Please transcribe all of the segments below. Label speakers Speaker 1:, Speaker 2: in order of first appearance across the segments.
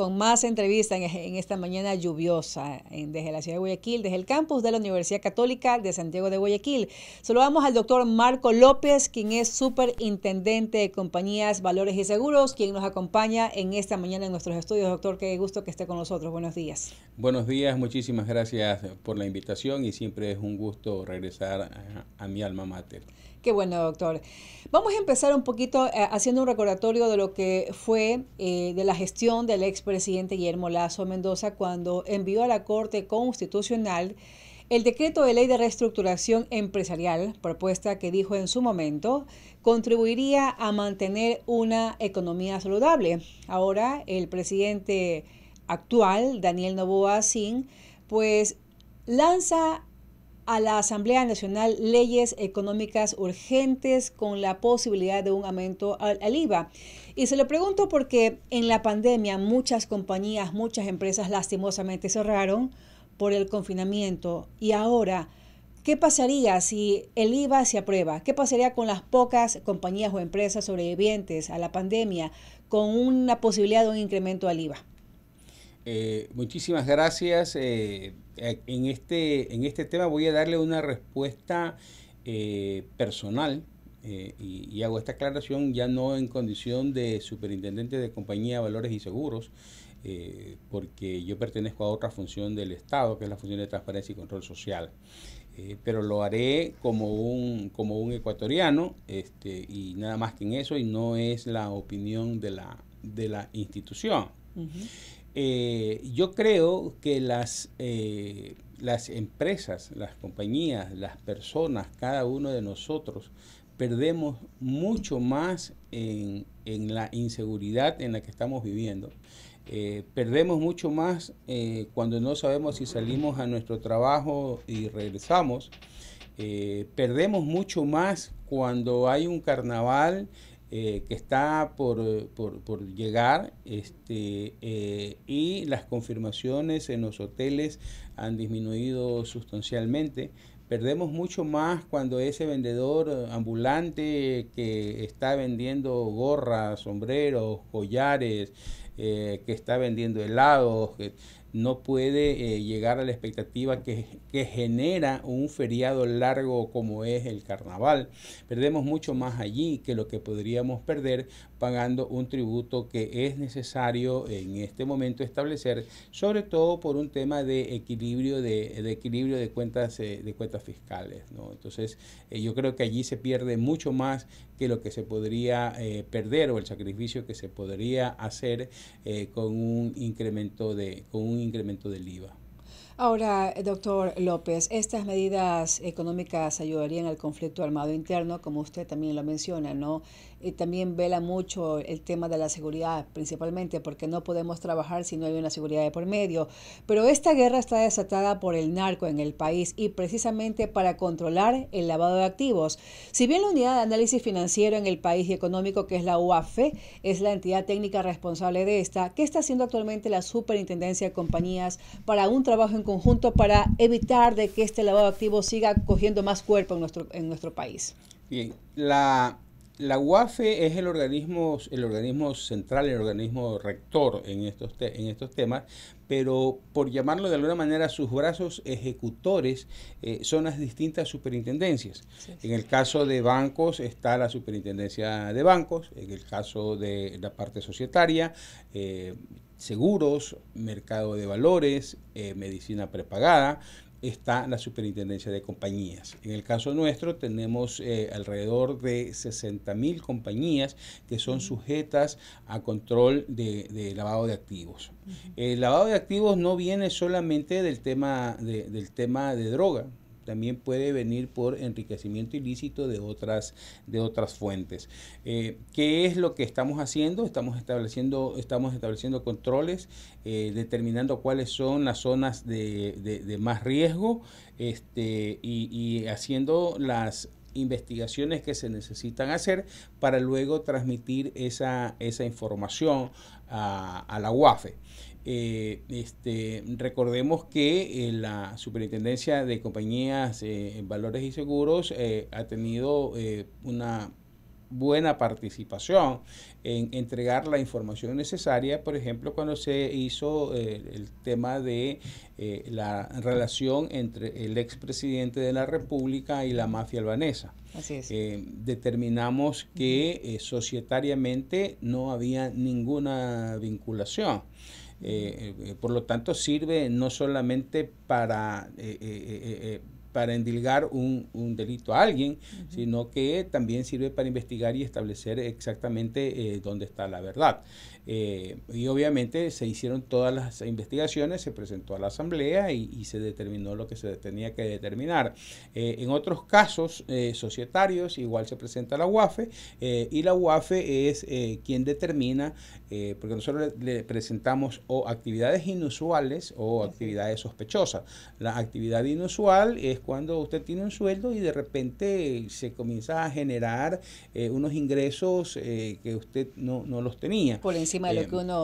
Speaker 1: con más entrevistas en, esta mañana lluviosa desde la ciudad de Guayaquil, desde el campus de la Universidad Católica de Santiago de Guayaquil. Saludamos al doctor Marco López, quien es superintendente de compañías, valores y seguros, quien nos acompaña en esta mañana en nuestros estudios. Doctor, qué gusto que esté con nosotros. Buenos días.
Speaker 2: Buenos días, muchísimas gracias por la invitación y siempre es un gusto regresar a, a mi alma mater.
Speaker 1: Qué bueno, doctor. Vamos a empezar un poquito eh, haciendo un recordatorio de lo que fue eh, de la gestión del expresidente Guillermo Lazo Mendoza cuando envió a la Corte Constitucional el decreto de ley de reestructuración empresarial, propuesta que dijo en su momento, contribuiría a mantener una economía saludable. Ahora el presidente actual, Daniel Novoa Sin, pues lanza a la Asamblea Nacional leyes económicas urgentes con la posibilidad de un aumento al, IVA. Y se lo pregunto porque en la pandemia muchas compañías, muchas empresas lastimosamente cerraron por el confinamiento y ahora... ¿Qué pasaría si el IVA se aprueba? ¿Qué pasaría con las pocas compañías o empresas sobrevivientes a la pandemia con una posibilidad de un incremento al IVA?
Speaker 2: Eh, muchísimas gracias. Eh, eh, en, este, en este tema voy a darle una respuesta personal y, hago esta aclaración ya no en condición de superintendente de compañía valores y seguros, porque yo pertenezco a otra función del Estado, que es la función de transparencia y control social. pero lo haré como un, como un ecuatoriano este, y nada más que en eso y no es la opinión de la, de la institución. Eh, yo creo que las, eh, las empresas, las compañías, las personas, cada uno de nosotros, perdemos mucho más en, la inseguridad en la que estamos viviendo. Eh, perdemos mucho más cuando no sabemos si salimos a nuestro trabajo y regresamos. perdemos mucho más cuando hay un carnaval eh, que está por, llegar este, eh, y las confirmaciones en los hoteles han disminuido sustancialmente. Perdemos mucho más cuando ese vendedor ambulante que está vendiendo gorras, sombreros, collares, eh, que está vendiendo helados, que no puede eh, llegar a la expectativa que, genera un feriado largo como es el carnaval. Perdemos mucho más allí que lo que podríamos perder pagando un tributo que es necesario en este momento establecer, sobre todo por un tema de equilibrio de, equilibrio de cuentas eh, de cuentas fiscales. Entonces, eh, yo creo que allí se pierde mucho más que lo que se podría perder o el sacrificio que se podría hacer con un incremento de con incremento del IVA.
Speaker 1: Ahora, eh, doctor López, estas medidas económicas ayudarían al conflicto armado interno, como usted también lo menciona, ¿no? y también vela mucho el tema de la seguridad, principalmente porque no podemos trabajar si no hay una seguridad de por medio. Pero esta guerra está desatada por el narco en el país y precisamente para controlar el lavado de activos. Si bien la unidad de análisis financiero en el país y económico, que es la UAFE, es la entidad técnica responsable de esta, ¿qué está haciendo actualmente la Superintendencia de Compañías para un trabajo en conjunto para evitar de que este lavado de activos siga cogiendo más cuerpo en nuestro, en nuestro país?
Speaker 2: Bien, la la UAFE es el organismo, el organismo central, el organismo rector en estos, en estos temas, pero por llamarlo de alguna manera, sus brazos ejecutores eh, son las distintas superintendencias. En el caso de bancos está la superintendencia de bancos, en el caso de la parte societaria, eh, seguros, mercado de valores, eh, medicina prepagada está la superintendencia de compañías. En el caso nuestro tenemos eh, alrededor de 60 mil compañías que son sujetas a control de, lavado de activos. El lavado de activos no viene solamente del tema del tema de droga, también puede venir por enriquecimiento ilícito de otras, de otras fuentes. Eh, ¿Qué es lo que estamos haciendo? Estamos estableciendo, estamos estableciendo controles, eh, determinando cuáles son las zonas de, más riesgo este, y, haciendo las investigaciones que se necesitan hacer para luego transmitir esa, información a, a la UAFE. Eh, este, recordemos que eh, la Superintendencia de Compañías, eh, en Valores y Seguros ha tenido una buena participación en entregar la información necesaria, por ejemplo, cuando se hizo el tema de la relación entre el expresidente de la República y la mafia albanesa. determinamos que societariamente no había ninguna vinculación. Eh, eh, por lo tanto, sirve no solamente para eh, para endilgar un, delito a alguien, sino que también sirve para investigar y establecer exactamente eh, dónde está la verdad. Eh, y obviamente se hicieron todas las investigaciones, se presentó a la Asamblea y, se determinó lo que se tenía que determinar. Eh, en otros casos societarios, igual se presenta la UAFE y la UAFE es quien determina, porque nosotros le, presentamos o actividades inusuales o actividades sospechosas. La actividad inusual es cuando usted tiene un sueldo y de repente se comienza a generar eh, unos ingresos eh, que usted no, los tenía. Por encima de lo que uno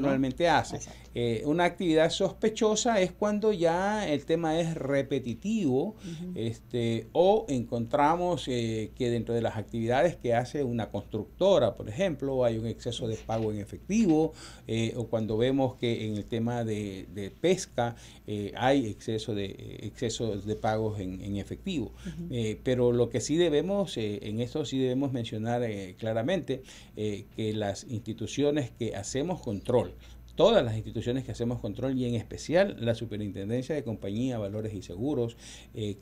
Speaker 2: normalmente hace. Eh, una actividad sospechosa es cuando ya el tema es repetitivo este, o encontramos que dentro de las actividades que hace una constructora, por ejemplo, hay un exceso de pago en efectivo o cuando vemos que en el tema de, de pesca hay exceso de exceso de pagos en, efectivo. Eh, pero lo que sí debemos, eh, en esto sí debemos mencionar eh, claramente que las instituciones que hacemos control, todas las instituciones que hacemos control y en especial la Superintendencia de Compañía, Valores y Seguros,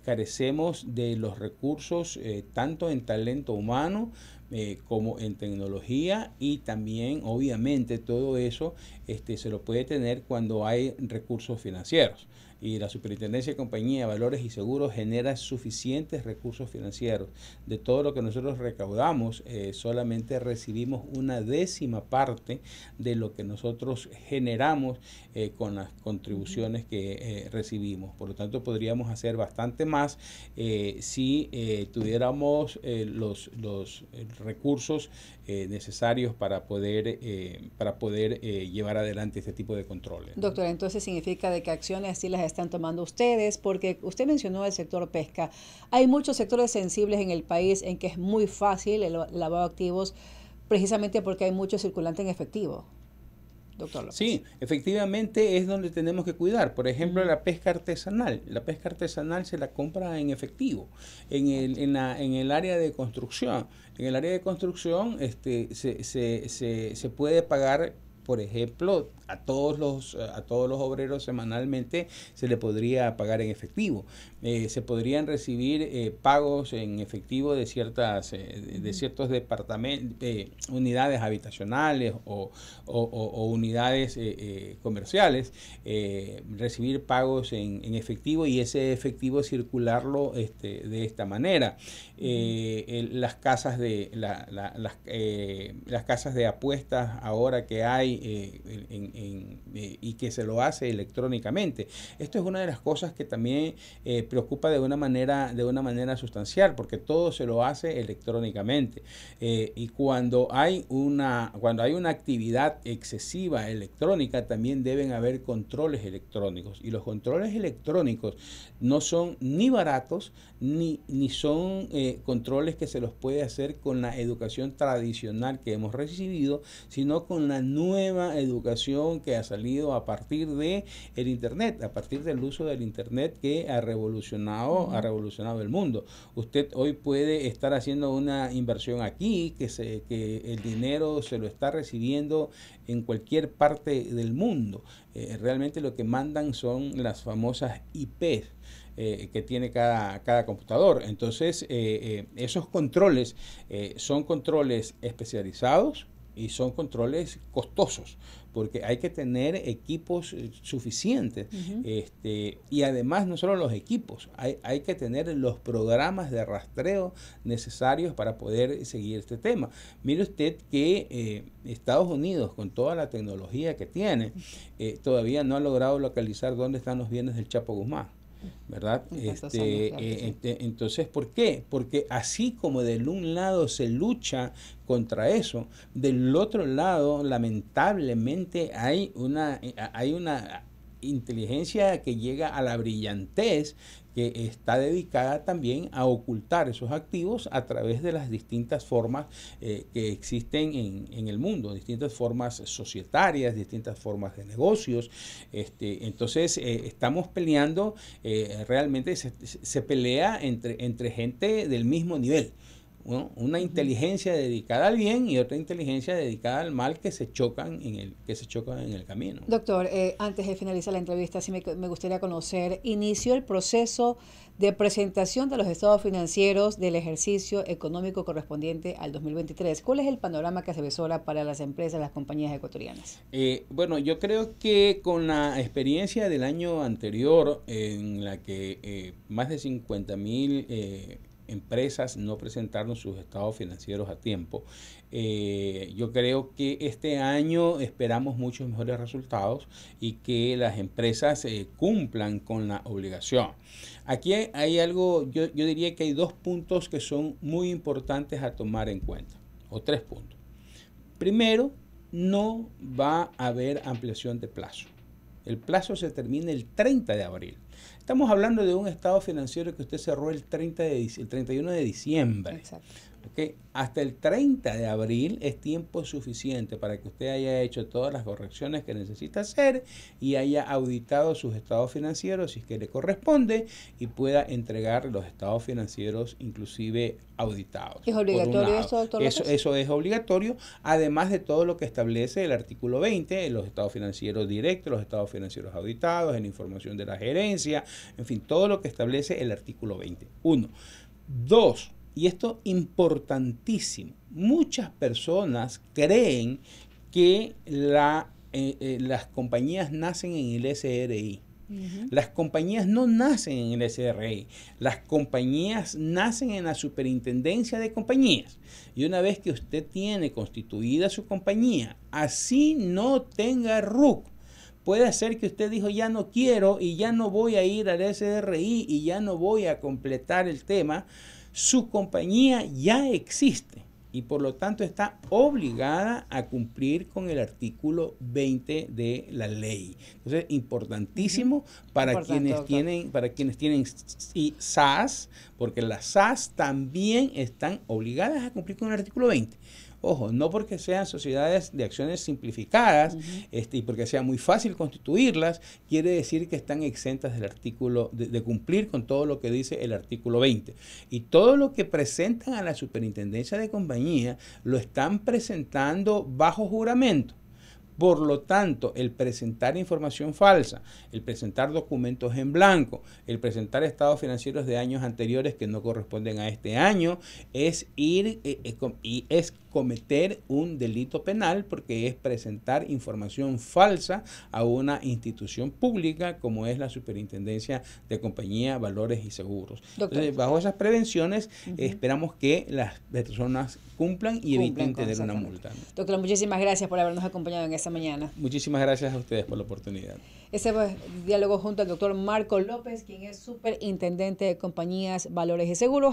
Speaker 2: carecemos de los recursos tanto en talento humano eh, como en tecnología y también obviamente todo eso este, se lo puede tener cuando hay recursos financieros y la Superintendencia de Compañía, Valores y Seguros genera suficientes recursos financieros. De todo lo que nosotros recaudamos, eh, solamente recibimos una décima parte de lo que nosotros generamos eh, con las contribuciones que recibimos. Por lo tanto, podríamos hacer bastante más si tuviéramos los, los recursos eh, necesarios para poder, eh, para poder eh, llevar adelante este tipo de controles.
Speaker 1: Doctora, entonces significa de que acciones así las están tomando ustedes, porque usted mencionó el sector pesca. Hay muchos sectores sensibles en el país en que es muy fácil el lavado de activos, precisamente porque hay mucho circulante en efectivo.
Speaker 2: Sí, efectivamente es donde tenemos que cuidar. Por ejemplo, mm. la pesca artesanal. La pesca artesanal se la compra en efectivo. En el, en la, en el área de construcción. En el área de construcción este, se, se, se puede pagar por ejemplo, a todos los, a todos los obreros semanalmente se le podría pagar en efectivo. Eh, se podrían recibir eh, pagos en efectivo de ciertas eh, de ciertos departamentos, unidades habitacionales o, o, o unidades comerciales, recibir pagos en, en, efectivo y ese efectivo circularlo este, de esta manera. las casas de la, la, las, las casas de apuestas ahora que hay eh, eh, y que se lo hace electrónicamente. Esto es una de las cosas que también eh, preocupa de una, manera, de una manera sustancial, porque todo se lo hace electrónicamente. y cuando hay, una, cuando hay una actividad excesiva electrónica, también deben haber controles electrónicos. Y los controles electrónicos no son ni baratos, ni, ni son controles que se los puede hacer con la educación tradicional que hemos recibido, sino con la nueva educación que ha salido a partir de el internet, a partir del uso del internet que ha revolucionado, ha revolucionado el mundo. Usted hoy puede estar haciendo una inversión aquí, que se, que el dinero se lo está recibiendo en cualquier parte del mundo. Eh, realmente lo que mandan son las famosas IP eh, que tiene cada, cada computador. Entonces, eh, esos controles son controles especializados, y son controles costosos porque hay que tener equipos eh, suficientes este, y además no solo los equipos hay, que tener los programas de rastreo necesarios para poder seguir este tema mire usted que eh, Estados Unidos con toda la tecnología que tiene eh, todavía no ha logrado localizar dónde están los bienes del Chapo Guzmán ¿verdad? Este, eh, entonces, ¿por qué? Porque así como del un lado se lucha contra eso, del otro lado, lamentablemente, hay una, eh, hay una inteligencia que llega a la brillantez, que está dedicada también a ocultar esos activos a través de las distintas formas eh, que existen en, el mundo, distintas formas societarias, distintas formas de negocios. Este, entonces, eh, estamos peleando, eh, realmente se, se pelea entre, entre gente del mismo nivel una inteligencia dedicada al bien y otra inteligencia dedicada al mal que se chocan en el, que se chocan en el camino.
Speaker 1: Doctor, eh, antes de finalizar la entrevista, sí me, gustaría conocer, inició el proceso de presentación de los estados financieros del ejercicio económico correspondiente al 2023. ¿Cuál es el panorama que se besora para las empresas, las compañías ecuatorianas?
Speaker 2: Eh, bueno, yo creo que con la experiencia del año anterior, en la que eh, más de 50 mil empresas no presentaron sus estados financieros a tiempo. Eh, yo creo que este año esperamos muchos mejores resultados y que las empresas eh, cumplan con la obligación. Aquí hay algo, yo, yo diría que hay dos puntos que son muy importantes a tomar en cuenta, o tres puntos. Primero, no va a haber ampliación de plazo. El plazo se termina el 30 de abril. Estamos hablando de un estado financiero que usted cerró el, 30 el 31 de diciembre. Exacto que Hasta el 30 de abril es tiempo suficiente para que usted haya hecho todas las correcciones que necesita hacer y haya auditado sus estados financieros si es que le corresponde y pueda entregar los estados financieros inclusive auditados. ¿Es obligatorio eso, doctor? Eso, es obligatorio, además de todo lo que establece el artículo 20, en los estados financieros directos, los estados financieros auditados, en información de la gerencia, en fin, todo lo que establece el artículo 20. Uno. Dos, y esto importantísimo, muchas personas creen que eh, eh, las compañías nacen en el SRI. Las compañías no nacen en el SRI, las compañías nacen en la superintendencia de compañías. Y una vez que usted tiene constituida su compañía, así no tenga RUC, Puede ser que usted dijo ya no quiero y ya no voy a ir al SRI y ya no voy a completar el tema su compañía ya existe y por lo tanto está obligada a cumplir con el artículo 20 de la ley. Entonces, importantísimo para quienes tienen para quienes tienen SAS, porque las SAS también están obligadas a cumplir con el artículo 20. Ojo, no porque sean sociedades de acciones simplificadas este, y porque sea muy fácil constituirlas, quiere decir que están exentas del artículo, de, cumplir con todo lo que dice el artículo 20. Y todo lo que presentan a la superintendencia de compañía lo están presentando bajo juramento. Por lo tanto, el presentar información falsa, el presentar documentos en blanco, el presentar estados financieros de años anteriores que no corresponden a este año, es ir, eh, eh, y es cometer un delito penal porque es presentar información falsa a una institución pública como es la Superintendencia de Compañía, Valores y Seguros. Entonces, bajo esas prevenciones esperamos que las personas cumplan y eviten tener una multa.
Speaker 1: Doctor, muchísimas gracias por habernos acompañado en esta mañana.
Speaker 2: Muchísimas gracias a ustedes por la oportunidad.
Speaker 1: Este el diálogo junto al doctor Marco López, quien es superintendente de compañías, valores y seguros.